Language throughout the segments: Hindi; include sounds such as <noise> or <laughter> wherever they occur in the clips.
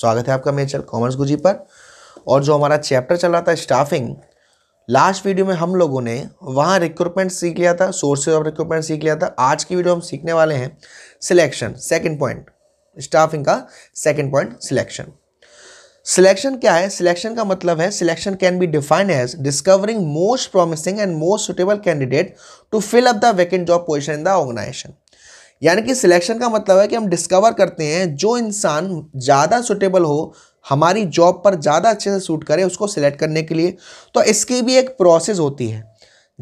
स्वागत है आपका मेरे चैनल कॉमर्स गुजी पर और जो हमारा चैप्टर चल रहा था स्टाफिंग लास्ट वीडियो में हम लोगों ने वहाँ रिक्रूटमेंट सीख लिया था सोर्सेज ऑफ रिक्रूटमेंट सीख लिया था आज की वीडियो हम सीखने वाले हैं सिलेक्शन सेकेंड पॉइंट स्टाफिंग का सेकेंड पॉइंट सिलेक्शन सिलेक्शन क्या है सिलेक्शन का मतलब है selection can be defined as discovering most promising and most suitable candidate to fill up the vacant job position in the organisation यानी कि सिलेक्शन का मतलब है कि हम डिस्कवर करते हैं जो इंसान ज़्यादा सुटेबल हो हमारी जॉब पर ज़्यादा अच्छे से सूट करे उसको सिलेक्ट करने के लिए तो इसकी भी एक प्रोसेस होती है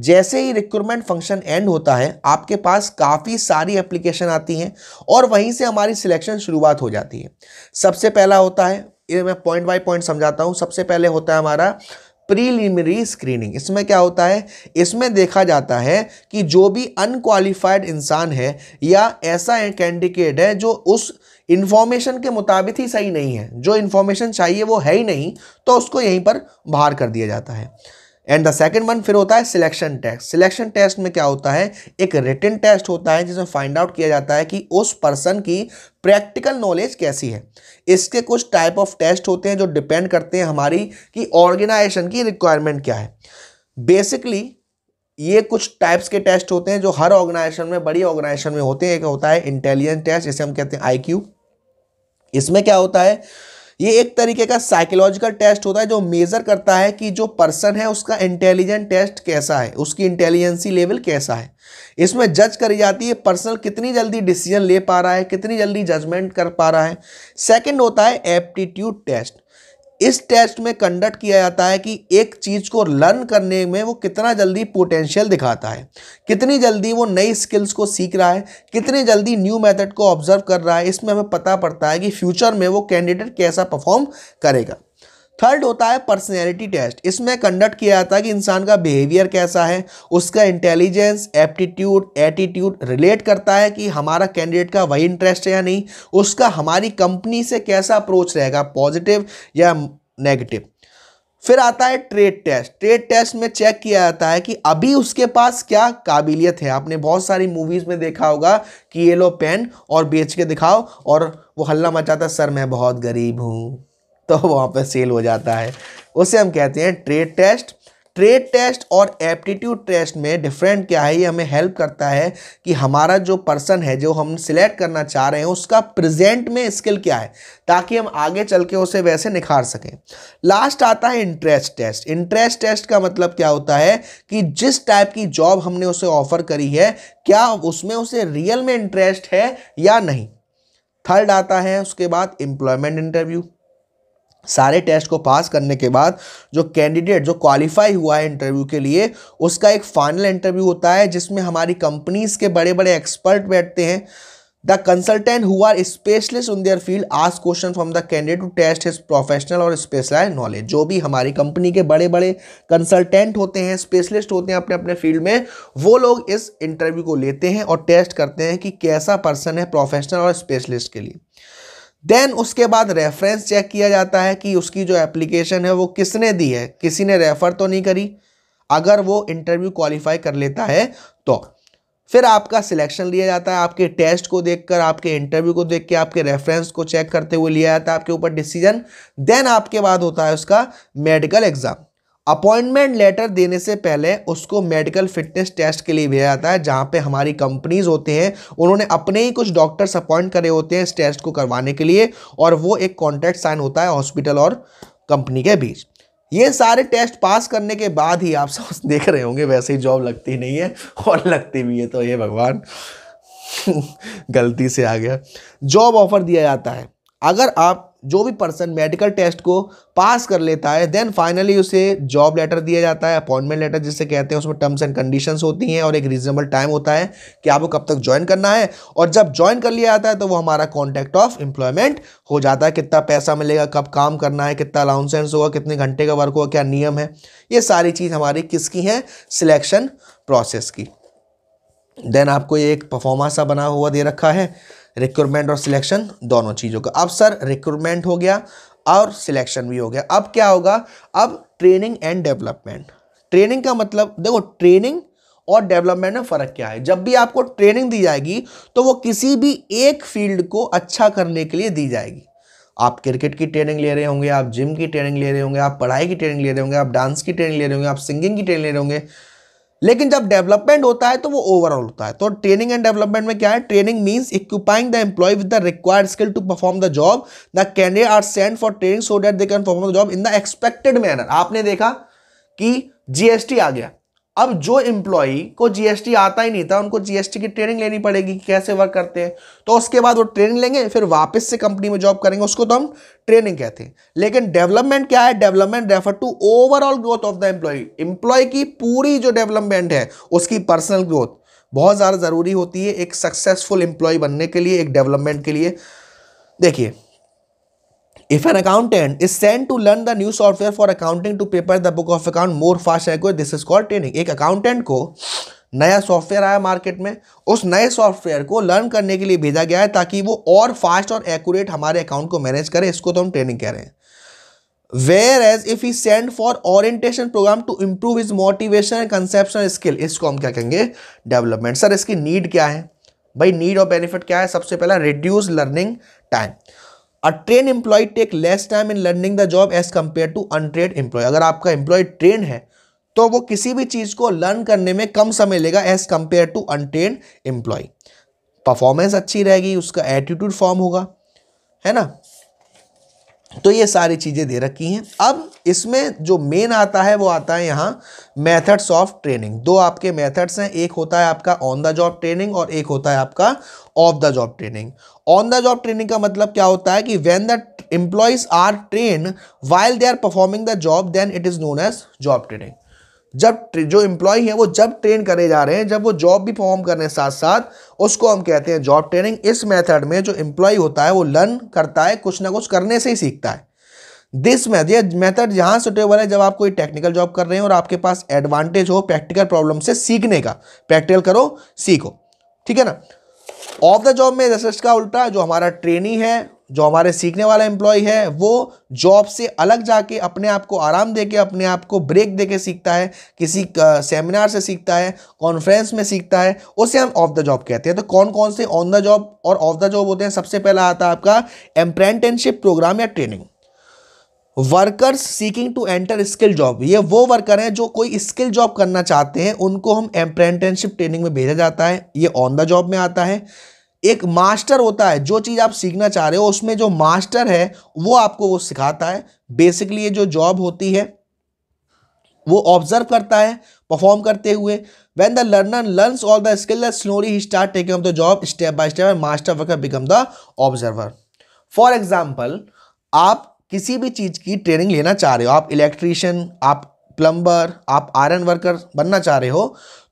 जैसे ही रिक्रूटमेंट फंक्शन एंड होता है आपके पास काफ़ी सारी एप्लीकेशन आती हैं और वहीं से हमारी सिलेक्शन शुरुआत हो जाती है सबसे पहला होता है ये मैं पॉइंट बाय पॉइंट समझाता हूँ सबसे पहले होता है हमारा प्रीलिमिनरी स्क्रीनिंग इसमें क्या होता है इसमें देखा जाता है कि जो भी अनक्वालिफाइड इंसान है या ऐसा कैंडिडेट है जो उस इन्फॉर्मेशन के मुताबिक ही सही नहीं है जो इन्फॉर्मेशन चाहिए वो है ही नहीं तो उसको यहीं पर बाहर कर दिया जाता है एंड द सेकंड वन फिर होता है सिलेक्शन टेस्ट सिलेक्शन टेस्ट में क्या होता है एक रिटर्न टेस्ट होता है जिसमें फाइंड आउट किया जाता है कि उस पर्सन की प्रैक्टिकल नॉलेज कैसी है इसके कुछ टाइप ऑफ टेस्ट होते हैं जो डिपेंड करते हैं हमारी कि ऑर्गेनाइजेशन की रिक्वायरमेंट क्या है बेसिकली ये कुछ टाइप्स के टेस्ट होते हैं जो हर ऑर्गेनाइजेशन में बड़ी ऑर्गेनाइजेशन में होते हैं एक होता है इंटेलिजेंस टेस्ट जिसे हम कहते हैं आई इसमें क्या होता है ये एक तरीके का साइकोलॉजिकल टेस्ट होता है जो मेजर करता है कि जो पर्सन है उसका इंटेलिजेंट टेस्ट कैसा है उसकी इंटेलिजेंसी लेवल कैसा है इसमें जज करी जाती है पर्सन कितनी जल्दी डिसीजन ले पा रहा है कितनी जल्दी जजमेंट कर पा रहा है सेकेंड होता है एप्टीट्यूड टेस्ट इस टेस्ट में कंडक्ट किया जाता है कि एक चीज़ को लर्न करने में वो कितना जल्दी पोटेंशियल दिखाता है कितनी जल्दी वो नई स्किल्स को सीख रहा है कितनी जल्दी न्यू मेथड को ऑब्जर्व कर रहा है इसमें हमें पता पड़ता है कि फ्यूचर में वो कैंडिडेट कैसा परफॉर्म करेगा थर्ड होता है पर्सनैलिटी टेस्ट इसमें कंडक्ट किया जाता है कि इंसान का बिहेवियर कैसा है उसका इंटेलिजेंस एप्टीट्यूड एटीट्यूड रिलेट करता है कि हमारा कैंडिडेट का वही इंटरेस्ट है या नहीं उसका हमारी कंपनी से कैसा अप्रोच रहेगा पॉजिटिव या नेगेटिव फिर आता है ट्रेड टेस्ट ट्रेड टेस्ट में चेक किया जाता है कि अभी उसके पास क्या काबिलियत है आपने बहुत सारी मूवीज़ में देखा होगा कि ये लो पेन और बेच के दिखाओ और वो हल्ला मचाता सर मैं बहुत गरीब हूँ <laughs> तो वहाँ पर सेल हो जाता है उसे हम कहते हैं ट्रेड टेस्ट ट्रेड टेस्ट और एप्टीट्यूड टेस्ट में डिफरेंट क्या है ये हमें हेल्प करता है कि हमारा जो पर्सन है जो हम सिलेक्ट करना चाह रहे हैं उसका प्रेजेंट में स्किल क्या है ताकि हम आगे चल के उसे वैसे निखार सकें लास्ट आता है इंटरेस्ट टेस्ट इंटरेस्ट टेस्ट का मतलब क्या होता है कि जिस टाइप की जॉब हमने उसे ऑफर करी है क्या उसमें उसे रियल में इंटरेस्ट है या नहीं थर्ड आता है उसके बाद एम्प्लॉयमेंट इंटरव्यू सारे टेस्ट को पास करने के बाद जो कैंडिडेट जो क्वालिफाई हुआ है इंटरव्यू के लिए उसका एक फाइनल इंटरव्यू होता है जिसमें हमारी कंपनीज के बड़े बड़े एक्सपर्ट बैठते हैं the consultant who are specialist in their field ask question from the candidate to test his professional और स्पेशलाइज नॉलेज जो भी हमारी कंपनी के बड़े बड़े कंसल्टेंट होते हैं स्पेशलिस्ट होते हैं अपने अपने फील्ड में वो लोग इस इंटरव्यू को लेते हैं और टेस्ट करते हैं कि कैसा पर्सन है प्रोफेशनल और स्पेशलिस्ट के लिए देन उसके बाद रेफरेंस चेक किया जाता है कि उसकी जो एप्लीकेशन है वो किसने दी है किसी ने रेफ़र तो नहीं करी अगर वो इंटरव्यू क्वालिफाई कर लेता है तो फिर आपका सिलेक्शन लिया जाता है आपके टेस्ट को देखकर आपके इंटरव्यू को देख के आपके रेफरेंस को चेक करते हुए लिया जाता है आपके ऊपर डिसीजन देन आपके बाद होता है उसका मेडिकल एग्ज़ाम अपॉइंटमेंट लेटर देने से पहले उसको मेडिकल फिटनेस टेस्ट के लिए भेजा जाता है जहाँ पे हमारी कंपनीज होते हैं उन्होंने अपने ही कुछ डॉक्टर्स अपॉइंट करे होते हैं इस टेस्ट को करवाने के लिए और वो एक कॉन्ट्रैक्ट साइन होता है हॉस्पिटल और कंपनी के बीच ये सारे टेस्ट पास करने के बाद ही आप सब <laughs> देख रहे होंगे वैसे ही जॉब लगती नहीं है और लगती भी है तो ये भगवान <laughs> गलती से आ गया जॉब ऑफर दिया जाता है अगर आप जो भी पर्सन मेडिकल टेस्ट को पास कर लेता है देन फाइनली उसे जॉब लेटर दिया जाता है अपॉइंटमेंट लेटर जिसे कहते हैं उसमें टर्म्स एंड कंडीशंस होती हैं और एक रीजनेबल टाइम होता है कि आपको कब तक ज्वाइन करना है और जब ज्वाइन कर लिया जाता है तो वो हमारा कॉन्टैक्ट ऑफ एम्प्लॉयमेंट हो जाता है कितना पैसा मिलेगा कब काम करना है कितना अलाउंसेंस होगा कितने घंटे का वर्क होगा क्या नियम है ये सारी चीज़ हमारी किसकी है सिलेक्शन प्रोसेस की देन आपको ये एक परफॉर्मा सा बना हुआ दे रखा है रिक्रूटमेंट और सिलेक्शन दोनों चीज़ों का अब सर रिक्रूटमेंट हो गया और सिलेक्शन भी हो गया अब क्या होगा अब ट्रेनिंग एंड डेवलपमेंट ट्रेनिंग का मतलब देखो ट्रेनिंग और डेवलपमेंट में फ़र्क क्या है जब भी आपको ट्रेनिंग दी जाएगी तो वो किसी भी एक फील्ड को अच्छा करने के लिए दी जाएगी आप क्रिकेट की ट्रेनिंग ले रहे होंगे आप जिम की ट्रेनिंग ले रहे होंगे आप पढ़ाई की ट्रेनिंग ले रहे होंगे आप डांस की ट्रेनिंग ले रहे होंगे आप सिंगिंग की ट्रेनिंग ले रहे होंगे लेकिन जब डेवलपमेंट होता है तो वो ओवरऑल होता है तो ट्रेनिंग एंड डेवलपमेंट में क्या है training means equipping the employee with the required skill to perform the job the candidate are send for training so that they can perform the job in the expected manner आपने देखा कि जीएसटी आ गया अब जो एम्प्लॉई को जीएसटी आता ही नहीं था उनको जीएसटी की ट्रेनिंग लेनी पड़ेगी कैसे वर्क करते हैं तो उसके बाद वो ट्रेनिंग लेंगे फिर वापस से कंपनी में जॉब करेंगे उसको तो हम ट्रेनिंग कहते हैं लेकिन डेवलपमेंट क्या है development refer to overall growth of the employee employee की पूरी जो डेवलपमेंट है उसकी पर्सनल ग्रोथ बहुत ज़्यादा ज़रूरी होती है एक सक्सेसफुल एम्प्लॉय बनने के लिए एक डेवलपमेंट के लिए देखिए if an accountant is send to learn the new software for accounting to prepare the book of account more fast है दिस इज कॉल ट्रेनिंग एक अकाउंटेंट को नया सॉफ्टवेयर आया मार्केट में उस नए सॉफ्टवेयर को लर्न करने के लिए भेजा गया है ताकि वो और फास्ट और एक्यूरेट हमारे अकाउंट को मैनेज करे इसको तो हम ट्रेनिंग कह रहे हैं whereas if he send for orientation programme to improve his motivation and conceptional skill इसको हम क्या कहेंगे डेवलपमेंट सर इसकी नीड क्या है भाई नीड और बेनिफिट क्या है सबसे पहला reduce learning time a train employee take less time in learning the job as compare to untrained employee अगर आपका एम्प्लॉय ट्रेन है तो वो किसी भी चीज़ को लर्न करने में कम समय लेगा as compare to untrained employee performance अच्छी रहेगी उसका एटीट्यूड फॉर्म होगा है ना तो ये सारी चीज़ें दे रखी हैं अब इसमें जो मेन आता है वो आता है यहाँ मेथड्स ऑफ ट्रेनिंग दो आपके मेथड्स हैं एक होता है आपका ऑन द जॉब ट्रेनिंग और एक होता है आपका off the job training on the job training का मतलब क्या होता है कि when the employees are train while they are performing the job then it is known as job training जब जो एम्प्लॉय है वो जब ट्रेन करे जा रहे हैं जब वो जॉब भी परफॉर्म करने साथ साथ उसको हम कहते हैं जॉब ट्रेनिंग इस मेथड में जो एम्प्लॉय होता है वो लर्न करता है कुछ ना कुछ करने से ही सीखता है दिस मैथ ये मैथड यहाँ सुटेबल है जब आप कोई टेक्निकल जॉब कर रहे हैं और आपके पास एडवांटेज हो प्रैक्टिकल प्रॉब्लम से सीखने का प्रैक्टिकल करो सीखो ठीक है ना ऑफ द जॉब में रिसर्च का उल्टा जो हमारा ट्रेनी है जो हमारे सीखने वाला एम्प्लॉय है वो जॉब से अलग जाके अपने आप को आराम दे के अपने आप को ब्रेक दे के सीखता है किसी सेमिनार से सीखता है कॉन्फ्रेंस में सीखता है उसे हम ऑफ द जॉब कहते हैं तो कौन कौन से ऑन द जॉब और ऑफ द जॉब होते हैं सबसे पहला आता है आपका एम्प्रेंटेनशिप प्रोग्राम या training workers seeking to enter skill job ये वो वर्कर हैं जो कोई स्किल जॉब करना चाहते हैं उनको हम एम्प्रेंटेनशिप ट्रेनिंग में भेजा जाता है ये ऑन द जॉब में आता है एक मास्टर होता है जो चीज़ आप सीखना चाह रहे हो उसमें जो मास्टर है वो आपको वो सिखाता है बेसिकली ये जो जॉब होती है वो ऑब्जर्व करता है परफॉर्म करते हुए when the learner learns all the skill that slowly he start taking up the job step by step and master worker become the observer for आप किसी भी चीज़ की ट्रेनिंग लेना चाह रहे हो आप इलेक्ट्रीशियन आप प्लम्बर आप आयरन वर्कर बनना चाह रहे हो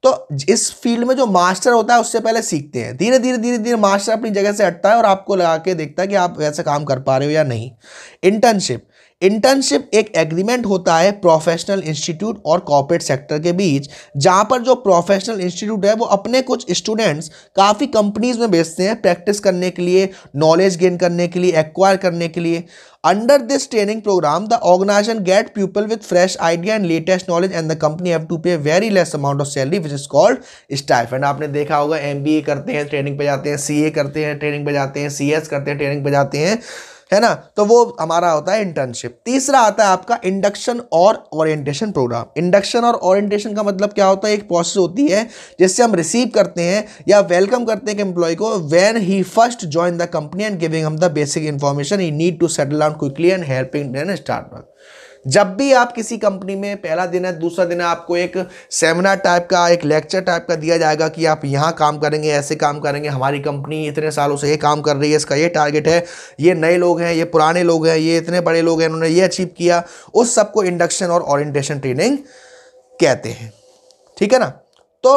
तो इस फील्ड में जो मास्टर होता है उससे पहले सीखते हैं धीरे धीरे धीरे धीरे मास्टर अपनी जगह से हटता है और आपको लगा के देखता है कि आप वैसे काम कर पा रहे हो या नहीं इंटर्नशिप इंटर्नशिप एक एग्रीमेंट होता है प्रोफेशनल इंस्टीट्यूट और कॉर्पोरेट सेक्टर के बीच जहाँ पर जो प्रोफेशनल इंस्टीट्यूट है वो अपने कुछ स्टूडेंट्स काफ़ी कंपनीज में भेजते हैं प्रैक्टिस करने के लिए नॉलेज गेन करने के लिए एक्वायर करने के लिए this training programme the the get people with fresh idea and latest knowledge and the company have to pay very less amount of salary which is called stipend एंड आपने देखा होगा एम करते हैं ट्रेनिंग पे जाते हैं सी करते हैं ट्रेनिंग पे जाते हैं सी करते हैं ट्रेनिंग पे जाते हैं है ना तो वो हमारा होता है इंटर्नशिप तीसरा आता है आपका इंडक्शन और ओरिएंटेशन प्रोग्राम इंडक्शन और ओरिएंटेशन का मतलब क्या होता है एक प्रोसेस होती है जिससे हम रिसीव करते हैं या वेलकम करते हैं एक एम्प्लॉय को when he first join the company and giving him the basic information he need to settle down quickly and helping them start work जब भी आप किसी कंपनी में पहला दिन है दूसरा दिन है आपको एक सेमिनार टाइप का एक लेक्चर टाइप का दिया जाएगा कि आप यहाँ काम करेंगे ऐसे काम करेंगे हमारी कंपनी इतने सालों से ये काम कर रही है इसका ये टारगेट है ये नए लोग हैं ये पुराने लोग हैं ये इतने बड़े लोग हैं इन्होंने ये अचीव किया उस सबको इंडक्शन और ऑरेंटेशन ट्रेनिंग कहते हैं ठीक है ना तो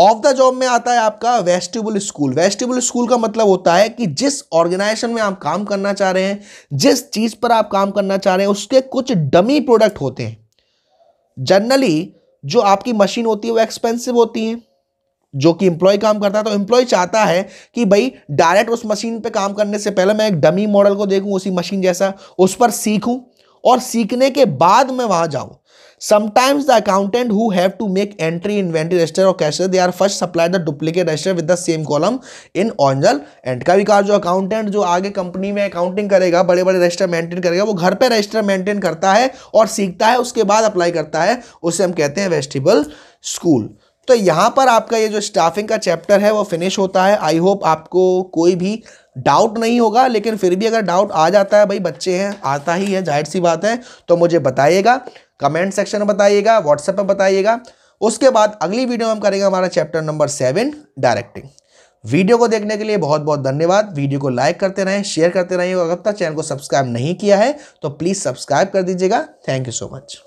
ऑफ द जॉब में आता है आपका वेस्टिबल स्कूल वेस्टिबल स्कूल का मतलब होता है कि जिस ऑर्गेनाइजेशन में आप काम करना चाह रहे हैं जिस चीज़ पर आप काम करना चाह रहे हैं उसके कुछ डमी प्रोडक्ट होते हैं जनरली जो आपकी मशीन होती है वो एक्सपेंसिव होती है जो कि इंप्लॉय काम करता है तो एम्प्लॉय चाहता है कि भाई डायरेक्ट उस मशीन पे काम करने से पहले मैं एक डमी मॉडल को देखूं उसी मशीन जैसा उस पर सीखूं और सीखने के बाद मैं वहां जाऊं sometimes the accountant who have to make entry inventory register or cash register they are first supply the duplicate register with the same column in onjal and का विकास जो अकाउंटेंट जो आगे कंपनी में अकाउंटिंग करेगा बड़े बड़े रजिस्टर मेंटेन करेगा वो घर पर रजिस्टर मेंटेन करता है और सीखता है उसके बाद अप्लाई करता है उसे हम कहते हैं वेस्टिबल स्कूल तो यहाँ पर आपका ये जो स्टाफिंग का चैप्टर है वो फिनिश होता है आई होप आपको कोई भी डाउट नहीं होगा लेकिन फिर भी अगर डाउट आ जाता है भाई बच्चे हैं आता ही है जाहिर सी बात है तो मुझे बताइएगा कमेंट सेक्शन में बताइएगा व्हाट्सएप पर बताइएगा उसके बाद अगली वीडियो हम करेंगे हमारा chapter number seven directing video को देखने के लिए बहुत बहुत धन्यवाद वीडियो को लाइक करते रहें शेयर करते रहें और अगर तक चैनल को सब्सक्राइब नहीं किया है तो प्लीज़ सब्सक्राइब कर दीजिएगा थैंक यू सो मच